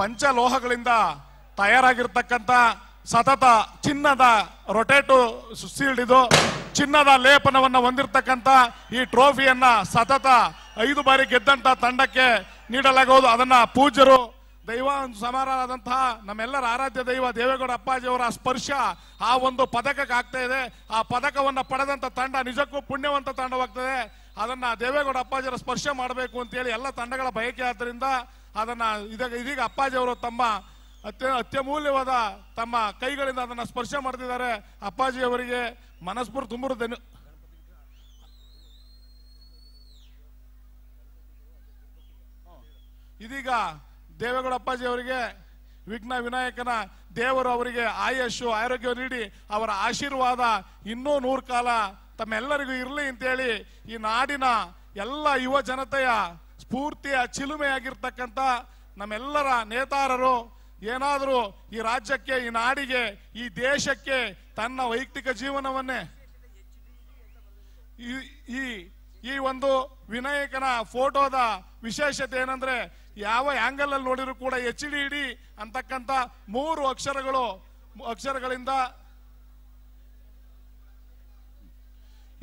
ಪಂಚಲೋಹಗಳಿಂದ ತಯಾರಾಗಿರ್ತಕ್ಕಂಥ ಸತತ ಚಿನ್ನದ ರೊಟೇಟು ಸೀಲ್ಡ್ ಇದು ಚಿನ್ನದ ಲೇಪನವನ್ನು ಹೊಂದಿರತಕ್ಕಂಥ ಈ ಟ್ರೋಫಿಯನ್ನ ಸತತ ಐದು ಬಾರಿ ಗೆದ್ದಂತ ತಂಡಕ್ಕೆ ನೀಡಲಾಗುವುದು ಅದನ್ನ ಪೂಜ್ಯರು ದೈವ ಸಮಾರಾದಂತಹ ನಮ್ಮೆಲ್ಲರ ಆರಾಧ್ಯ ದೈವ ದೇವೇಗೌಡ ಅಪ್ಪಾಜಿಯವರ ಸ್ಪರ್ಶ ಆ ಒಂದು ಪದಕಕ್ಕೆ ಆಗ್ತಾ ಇದೆ ಆ ಪದಕವನ್ನು ಪಡೆದಂತ ತಂಡ ನಿಜಕ್ಕೂ ಪುಣ್ಯವಂತ ತಂಡವಾಗ್ತದೆ ಅದನ್ನ ದೇವೇಗೌಡ ಅಪ್ಪಾಜಿಯವರ ಸ್ಪರ್ಶ ಮಾಡಬೇಕು ಅಂತೇಳಿ ಎಲ್ಲ ತಂಡಗಳ ಬಯಕೆ ಆದ್ದರಿಂದ ಅದನ್ನು ಇದಾಗ ಇದೀಗ ಅಪ್ಪಾಜಿ ಅವರು ತಮ್ಮ ಅತ್ಯ ಅತ್ಯಮೂಲ್ಯವಾದ ತಮ್ಮ ಕೈಗಳಿಂದ ಅದನ್ನು ಸ್ಪರ್ಶ ಮಾಡ್ತಿದ್ದಾರೆ ಅಪ್ಪಾಜಿ ಅವರಿಗೆ ಮನಸ್ಪುರ್ ತುಂಬಿರುತ್ತೇನು ಇದೀಗ ದೇವೇಗೌಡ ಅಪ್ಪಾಜಿ ಅವರಿಗೆ ವಿಘ್ನ ವಿನಾಯಕನ ದೇವರು ಅವರಿಗೆ ಆಯಸ್ಸು ಆರೋಗ್ಯ ನೀಡಿ ಅವರ ಆಶೀರ್ವಾದ ಇನ್ನೂ ನೂರು ಕಾಲ ತಮ್ಮೆಲ್ಲರಿಗೂ ಇರಲಿ ಅಂತೇಳಿ ಈ ನಾಡಿನ ಎಲ್ಲ ಯುವ ಜನತೆಯ ಸ್ಫೂರ್ತಿಯ ಚಿಲುಮೆಯಾಗಿರ್ತಕ್ಕಂಥ ನಮ್ಮೆಲ್ಲರ ನೇತಾರರು ಏನಾದರೂ ಈ ರಾಜ್ಯಕ್ಕೆ ಈ ನಾಡಿಗೆ ಈ ದೇಶಕ್ಕೆ ತನ್ನ ವೈಯಕ್ತಿಕ ಜೀವನವನ್ನೇ ಈ ಈ ಒಂದು ವಿನಾಯಕನ ಫೋಟೋದ ವಿಶೇಷತೆ ಏನಂದ್ರೆ ಯಾವ ಆಂಗಲ್ ಅಲ್ಲಿ ನೋಡಿದ್ರು ಕೂಡ ಎಚ್ ಡಿ ಇಡಿ ಅಂತಕ್ಕಂತ ಮೂರು ಅಕ್ಷರಗಳು ಅಕ್ಷರಗಳಿಂದ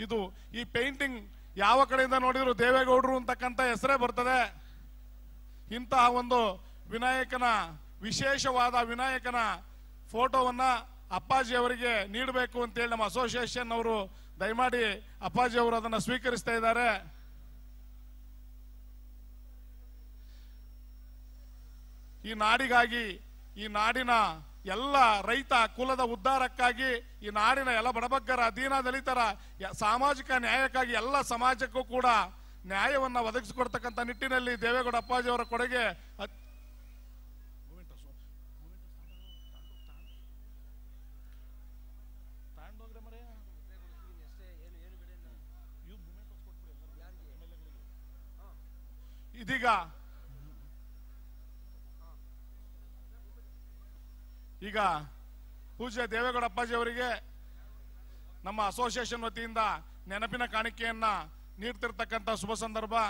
ಇದು ಈ ಪೇಂಟಿಂಗ್ ಯಾವ ಕಡೆಯಿಂದ ನೋಡಿದ್ರು ದೇವೇಗೌಡರು ಅಂತಕ್ಕಂಥ ಹೆಸರೇ ಬರ್ತದೆ ಇಂತಹ ಒಂದು ವಿನಾಯಕನ ವಿಶೇಷವಾದ ವಿನಾಯಕನ ಫೋಟೋವನ್ನ ಅಪ್ಪಾಜಿ ಅವರಿಗೆ ನೀಡಬೇಕು ಅಂತೇಳಿ ನಮ್ಮ ಅಸೋಸಿಯೇಷನ್ ಅವರು ದಯಮಾಡಿ ಅಪ್ಪಾಜಿ ಅವರು ಅದನ್ನು ಸ್ವೀಕರಿಸ್ತಾ ಇದ್ದಾರೆ ಈ ನಾಡಿಗಾಗಿ ಈ ನಾಡಿನ ಎಲ್ಲ ರೈತ ಕುಲದ ಉದ್ಧಾರಕ್ಕಾಗಿ ಈ ನಾಡಿನ ಎಲ್ಲ ಬಡಬಗ್ಗರ ದೀನ ದಲಿತರ ಸಾಮಾಜಿಕ ನ್ಯಾಯಕ್ಕಾಗಿ ಎಲ್ಲ ಸಮಾಜಕ್ಕೂ ಕೂಡ ನ್ಯಾಯವನ್ನು ಒದಗಿಸಿಕೊಡ್ತಕ್ಕಂಥ ನಿಟ್ಟಿನಲ್ಲಿ ದೇವೇಗೌಡ ಅಪ್ಪಾಜಿ ಅವರ ಕೊಡುಗೆ ಇದೀಗ ಈಗ ಪೂಜ್ಯ ದೇವೇಗೌಡ ಅಪ್ಪಾಜಿ ಅವರಿಗೆ ನಮ್ಮ ಅಸೋಸಿಯೇಷನ್ ವತಿಯಿಂದ ನೆನಪಿನ ಕಾಣಿಕೆಯನ್ನ ನೀಡ್ತಿರ್ತಕ್ಕಂಥ ಶುಭ ಸಂದರ್ಭ